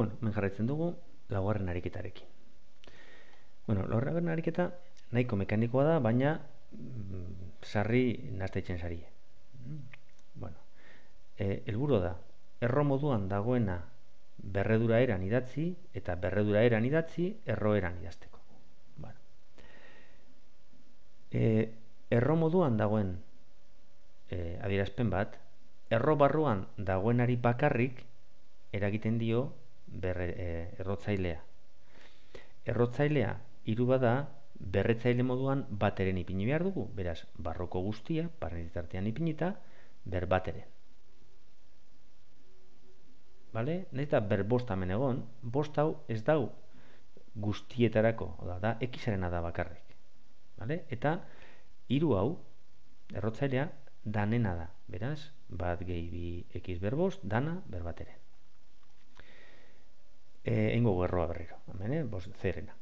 Bueno, men jarraitzen dugu, laugarren ariketarekin. Bueno, laugarren ariketa nahiko mekanikoa da, baina mm, sarri nartetzen sari. Bueno, e, elburu da, erro moduan dagoena berredura eran idatzi, eta berredura eran idatzi, erroeran idazteko. Bueno. E, erro moduan dagoen e, adierazpen bat, erro barruan dagoenari bakarrik eragiten dio berre, e, errotzailea. Errotzailea, hiru bada, berretzaile moduan bateren ipini behar dugu, beraz, barroko guztia, parrenitartean ipinita, ber bateren. Bale? Nahi eta ber egon, bost hau ez dau guztietarako, oda, da, ekizaren adabakarrik. Bale? Eta, hiru hau, errotzailea, danena da, beraz, bat gehi bi ekiz berbost, dana berbatere eh eingo gerroa berriro. Hemen eh, zerena.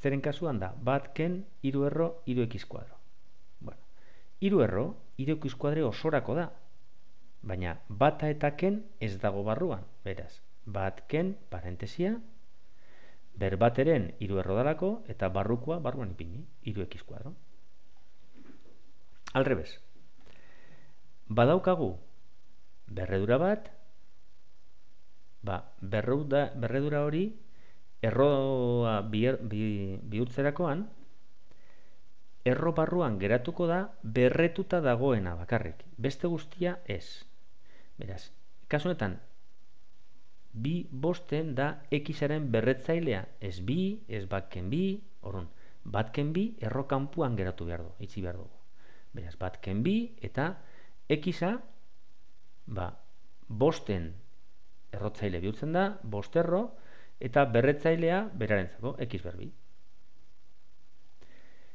Zeren kasuan da bat ken 3 erro 3 x Bueno, 3 erro 3 osorako da. Baina bata eta ken ez dago barruan. Beraz, bat ken parentesia berbateren 3 erro dalako eta barrukoa barruan ipini 3 x Alrebes. Badaukagu berredura bat ba, berreuda, berredura hori erroa bihurtzerakoan bi, erro barruan geratuko da berretuta dagoena bakarrik. Beste guztia ez. Beraz, kasunetan, bi bosten da ekisaren berretzailea. Ez bi, ez batken bi, horren, batken bi erro kanpuan geratu behar du, itzi behar dugu. Beraz, batken bi eta ekisa, ba, bosten errotzaile bihurtzen da, bosterro, eta berretzailea beraren x berbi.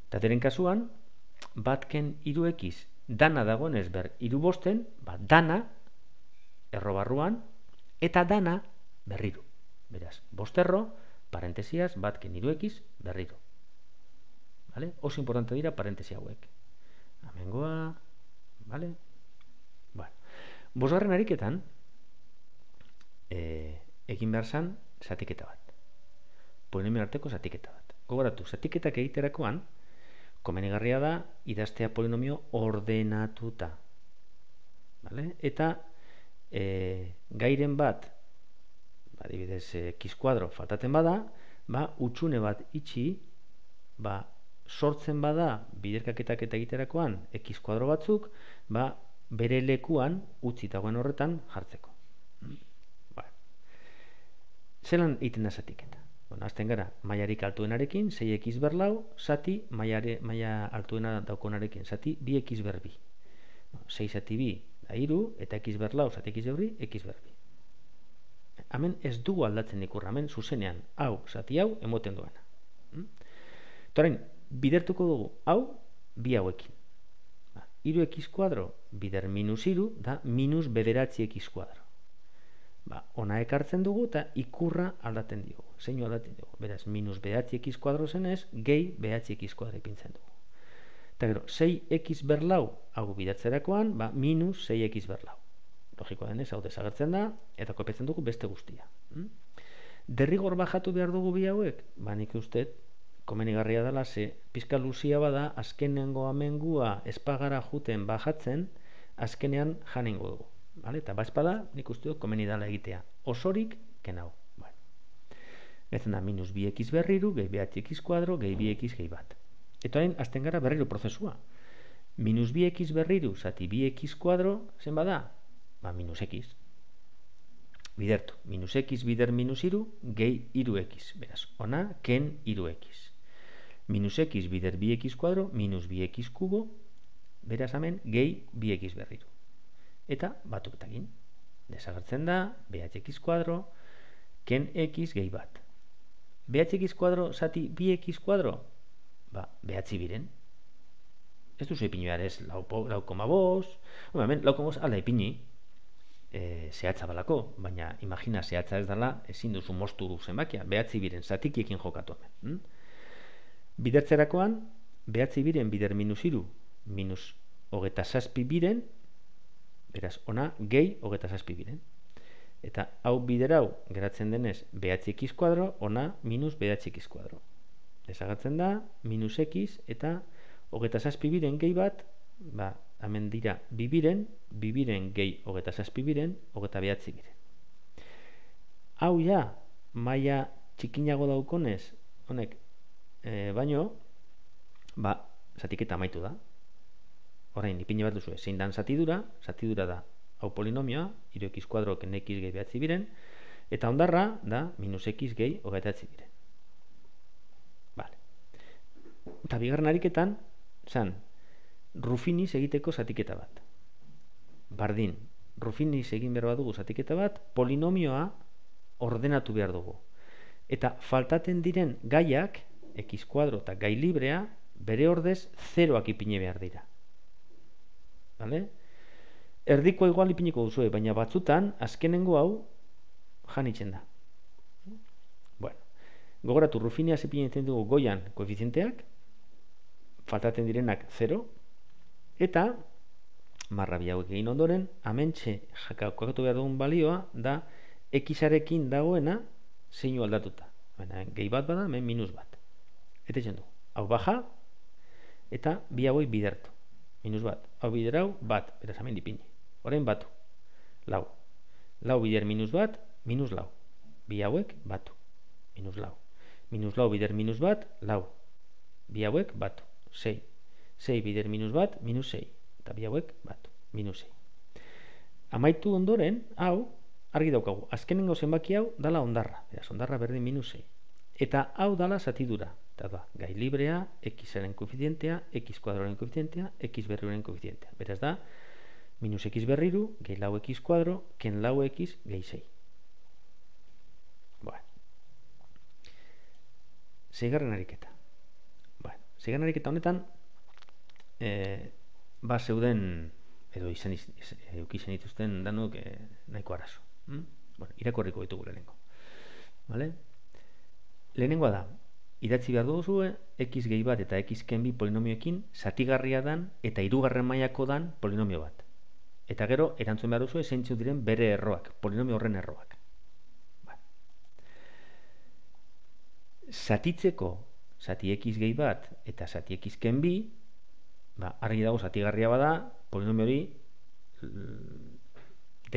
Eta deren kasuan, batken iru x dana dagoen ez ber, iru bosten, bat dana, erro barruan, eta dana berriru. Beraz, bosterro, parentesiaz, batken iru ekiz, berriru. Vale? Oso importante dira parentesia hauek. Hemen goa, bueno, Bosgarren ariketan, egin behar zan, zatiketa bat. Polinomio arteko zatiketa bat. Gogoratu, zatiketak egiterakoan, komenigarria da, idaztea polinomio ordenatuta. Vale? Eta e, gairen bat, adibidez, e, kiskuadro faltaten bada, ba, utxune bat itxi, ba, sortzen bada biderkaketak eta egiterakoan x e, kuadro batzuk, ba, bere lekuan utzi dagoen horretan jartzeko zelan egiten da zatiketa? Bueno, azten gara, maiarik altuenarekin, 6x berlau, zati, maiare, maia altuena daukonarekin, zati, 2x berbi. 6 bueno, zati bi, da iru, eta x berlau, zati x berri, x berbi. Hemen ez du aldatzen ikurra, hemen zuzenean, hau, zati hau, emoten duena. Hmm? Torain, bidertuko dugu, hau, bi hauekin. Ba, iru x kuadro, bider minus iru, da minus bederatzi x kuadro. Ba, ona ekartzen dugu eta ikurra aldaten diogu. Zeinu aldaten diogu. Beraz, minus behatiek izkuadro zen ez, gehi behatiek izkuadro ipintzen dugu. Eta gero, 6x berlau hau bidatzerakoan, ba, minus 6x berlau. Logikoa denez, hau desagertzen da, eta kopetzen dugu beste guztia. Hmm? Derrigor bajatu behar dugu bi hauek, ba, nik uste, komenigarria dela, ze, pizka luzia bada, azkenengo amengua espagara juten bajatzen, azkenean janengo dugu. Vale? Eta bazpada, nik uste dut komeni dala egitea. Osorik, kenau. Bueno. da, minus bi ekiz berriru, gehi behat ekiz kuadro, gehi bi ekiz gehi bat. Eta hain, azten gara berriru prozesua. Minus bi ekiz berriru, zati bi ekiz kuadro, zen bada? Ba, minus ekiz. Bidertu, minus ekiz bider minus iru, gehi iru ekiz. Beraz, ona, ken iru ekiz. Minus ekiz bider bi ekiz kuadro, minus bi ekiz kubo, beraz amen gehi bi ekiz berriru eta batuketagin. Desagertzen da, bhx kuadro, ken x gehi bat. bhx kuadro, zati bx kuadro, ba, behatzi biren. Ez duzu ipini behar ez, lau, koma boz hemen, lau koma ala ipini, eh, zehatza balako, baina imagina zehatza ez dala, ezin duzu mostu zenbakia, behatzi biren, zatikiekin jokatu hemen. Hm? Bidertzerakoan, behatzi biren, bider minus iru, minus hogeta zazpi biren, Beraz, ona, gehi, hogeta zazpi Eta hau biderau geratzen denez, behatzi ekiz kuadro, ona, minus behatzi ekiz kuadro. Ezagatzen da, minus X eta hogeta zazpi gehi bat, ba, hemen dira, bibiren, bibiren gehi hogeta zazpi biren, hogeta behatzi biren. Hau ja, maia txikinago daukonez, honek, eh, baino, ba, zatiketa amaitu da, Horrein, ipine bat duzue, zein dan satidura, satidura da hau polinomioa, iru x kuadrok ken x gehi behatzi biren, eta ondarra da minus x gehi hogeetatzi biren. Vale. Eta bigarren ariketan, zan, rufiniz egiteko zatiketa bat. Bardin, rufiniz egin behar dugu zatiketa bat, polinomioa ordenatu behar dugu. Eta faltaten diren gaiak, x kuadro eta gai librea, bere ordez zeroak ipine behar dira. Vale? Erdikoa igual ipiniko duzue, baina batzutan azkenengo hau jan itzen da. Bueno, gogoratu rufinia zipinetzen dugu goian koefizienteak, faltaten direnak 0, eta marra hauek egin ondoren, amentxe jakakakatu behar dugun balioa, da ekizarekin dagoena zeinu aldatuta. Baina, gehi bat bada, hemen minus bat. Eta jendu, hau baja, eta bi hauek bidertu minus bat, hau biderau, bat, beraz hamen dipini. Horein batu, lau. Lau bider minus bat, minus lau. Bi hauek, batu, minus lau. Minus lau bider minus bat, lau. Bi hauek, batu, sei. Sei bider minus bat, minus sei. Eta bi hauek, batu, minus sei. Amaitu ondoren, hau, argi daukagu, azkenengo zenbaki hau, dala ondarra. Beraz, ondarra berdin minus sei. Eta hau dala zatidura, Eta gai librea, x eren koefizientea, x 4 eren koefizientea, x berri koefizientea. Beraz da, minus x berriru, gehi gai lau x kuadro, ken lau x, gai zei. Segarren ba. ariketa. Bueno, ba, seigarren ariketa honetan, eh, ba zeuden, edo izan izan dituzten izan izan eh, nahiko arazo. izan hm? Bueno, lehenengoa ditugu lehenengo. Vale? Lehenengoa da, Idatzi behar duzu, eh? x gehi bat eta x kenbi polinomioekin satigarria dan eta irugarren mailako dan polinomio bat. Eta gero, erantzun behar duzu, esen diren bere erroak, polinomio horren erroak. Ba. Satitzeko, sati x gehi bat eta sati x kenbi, ba, argi dago satigarria bada, polinomio hori mm,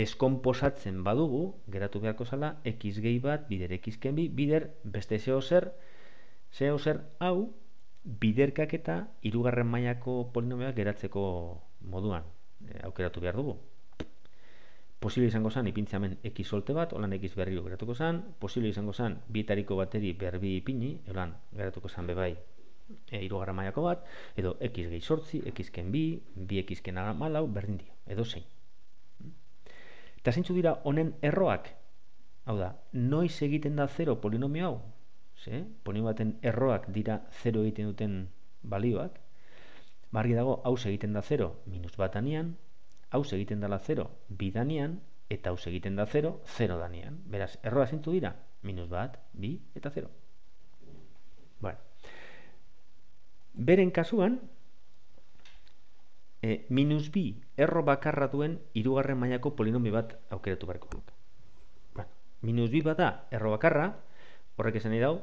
deskomposatzen badugu, geratu beharko zala, x gehi bat, bider x kenbi, bider beste zer, Zeo zer hau biderkak eta irugarren maiako polinomioa geratzeko moduan e, aukeratu behar dugu. Posibili izango zan ipintzamen x solte bat, holan x berriro geratuko zan. Posibili izango zan bitariko bateri berbi ipini, holan geratuko zan bebai e, eh, irugarren mailako bat. Edo x gehi sortzi, x ken bi, bi x ken malau, berdin dio, edo zein. Eta zeintzu dira honen erroak? Hau da, noiz egiten da zero polinomio hau? ze, poni baten erroak dira 0 egiten duten balioak, barri dago haus egiten da 0 minus bat nian haus egiten dala 0 bi danean, eta haus egiten da 0 0 danean. Beraz, erroa zintu dira, minus bat, bi eta 0. Beren kasuan, eh, minus bi erro bakarra duen irugarren mailako polinomi bat aukeratu barekotuk. Minus bi bat erro bakarra, Horrek esan dau,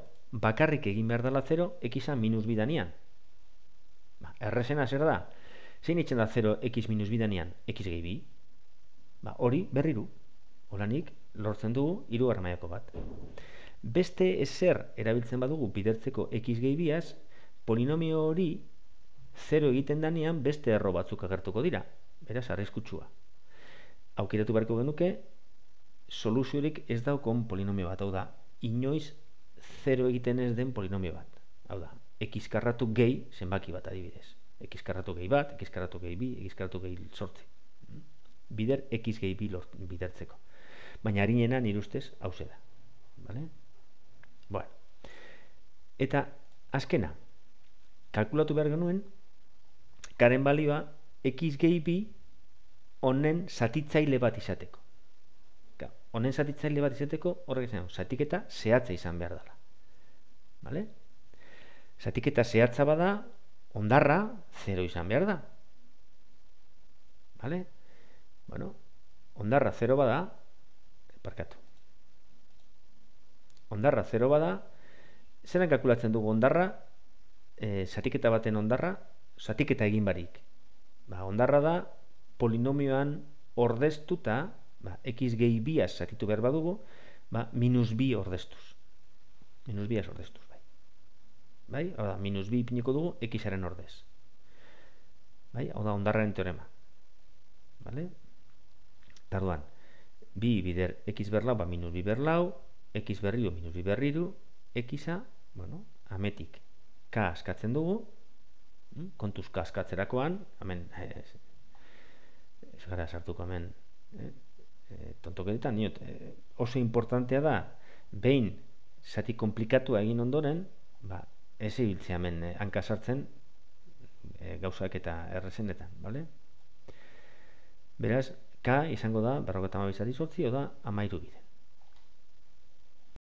bakarrik egin behar dela 0 xa minus bidanian. Ba, errezena zer da? Zein itxen da 0 x minus bidanian, X gehi Ba, hori berriru. Olanik, lortzen dugu, iru armaiako bat. Beste ezer erabiltzen badugu bidertzeko x gehi biaz, polinomio hori 0 egiten danean beste erro batzuk agertuko dira. Beraz, Hauk iratu beharko genuke, soluziorik ez daukon polinomio bat hau da, inoiz zero egiten ez den polinomio bat. Hau da, x karratu gehi zenbaki bat adibidez. x karratu gehi bat, x karratu gehi bi, x karratu gehi sortzi. Bider x gehi bi bidertzeko. Baina harinena nirustez hause da. Bale? Boa. Eta azkena, kalkulatu behar genuen, karen balioa x gehi bi honen satitzaile bat izateko honen zatitzaile bat izateko horrek izan, satiketa zehatza izan behar dela. Vale? Satiketa zehatza bada, ondarra zero izan behar da. Vale? Bueno, ondarra zero bada, parkatu. Ondarra zero bada, zelan kalkulatzen dugu ondarra, eh, satiketa baten ondarra, satiketa egin barik. Ba, ondarra da, polinomioan ordeztuta, ba, x gehi biaz zakitu behar badugu, ba, minus bi ordeztuz. Minus biaz ordeztuz, bai. Bai, hau da, minus bi ipiniko dugu, xaren ordez. Bai, hau da, ondarraren teorema. Bale? Tarduan, bi bider x berlau, ba, minus bi berlau, x berriu, minus bi berriru, xa, bueno, ametik, k askatzen dugu, hm? kontuz k askatzerakoan, hemen, eh, ez, gara sartuko hemen, eh, Eh, tontokeretan niot, eh, oso importantea da, behin zati komplikatu egin ondoren, ba, ez ibiltzea hemen eh, hankasartzen e, eta errezenetan, bale? Beraz, K izango da, berroketan o oda, amairu bide.